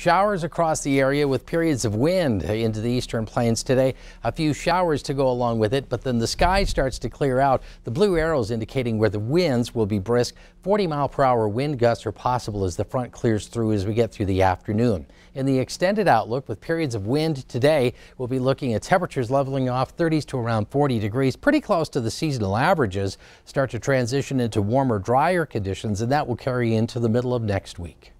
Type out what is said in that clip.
Showers across the area with periods of wind into the eastern plains today. A few showers to go along with it, but then the sky starts to clear out. The blue arrows indicating where the winds will be brisk. 40 mile per hour wind gusts are possible as the front clears through as we get through the afternoon. In the extended outlook with periods of wind today, we'll be looking at temperatures leveling off 30s to around 40 degrees, pretty close to the seasonal averages. Start to transition into warmer, drier conditions, and that will carry into the middle of next week.